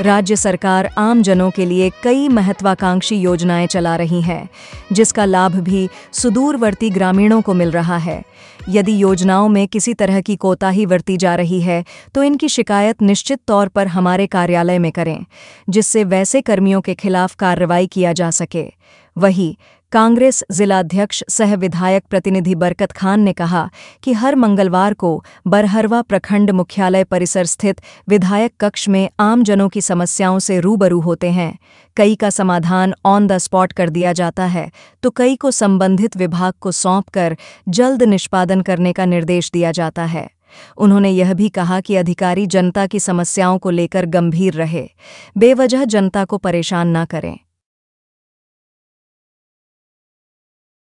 राज्य सरकार आमजनों के लिए कई महत्वाकांक्षी योजनाएं चला रही हैं जिसका लाभ भी सुदूरवर्ती ग्रामीणों को मिल रहा है यदि योजनाओं में किसी तरह की कोताही बरती जा रही है तो इनकी शिकायत निश्चित तौर पर हमारे कार्यालय में करें जिससे वैसे कर्मियों के खिलाफ कार्रवाई किया जा सके वही कांग्रेस जिलाध्यक्ष सह विधायक प्रतिनिधि बरकत खान ने कहा कि हर मंगलवार को बरहरवा प्रखंड मुख्यालय परिसर स्थित विधायक कक्ष में आमजनों की समस्याओं से रूबरू होते हैं कई का समाधान ऑन द स्पॉट कर दिया जाता है तो कई को संबंधित विभाग को सौंपकर जल्द निष्पादन करने का निर्देश दिया जाता है उन्होंने यह भी कहा कि अधिकारी जनता की समस्याओं को लेकर गंभीर रहे बेवजह जनता को परेशान न करें